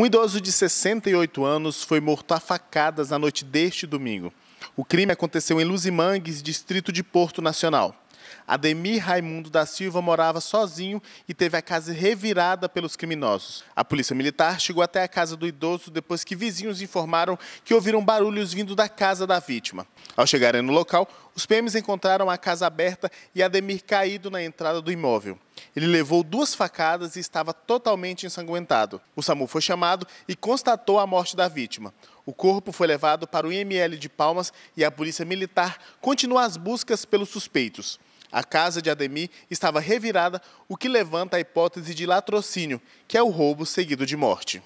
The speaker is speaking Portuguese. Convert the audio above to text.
Um idoso de 68 anos foi morto a facadas na noite deste domingo. O crime aconteceu em Luzimangues, distrito de Porto Nacional. Ademir Raimundo da Silva morava sozinho e teve a casa revirada pelos criminosos. A polícia militar chegou até a casa do idoso depois que vizinhos informaram que ouviram barulhos vindo da casa da vítima. Ao chegarem no local, os PMs encontraram a casa aberta e Ademir caído na entrada do imóvel. Ele levou duas facadas e estava totalmente ensanguentado. O SAMU foi chamado e constatou a morte da vítima. O corpo foi levado para o IML de Palmas e a Polícia Militar continua as buscas pelos suspeitos. A casa de Ademir estava revirada, o que levanta a hipótese de latrocínio, que é o roubo seguido de morte.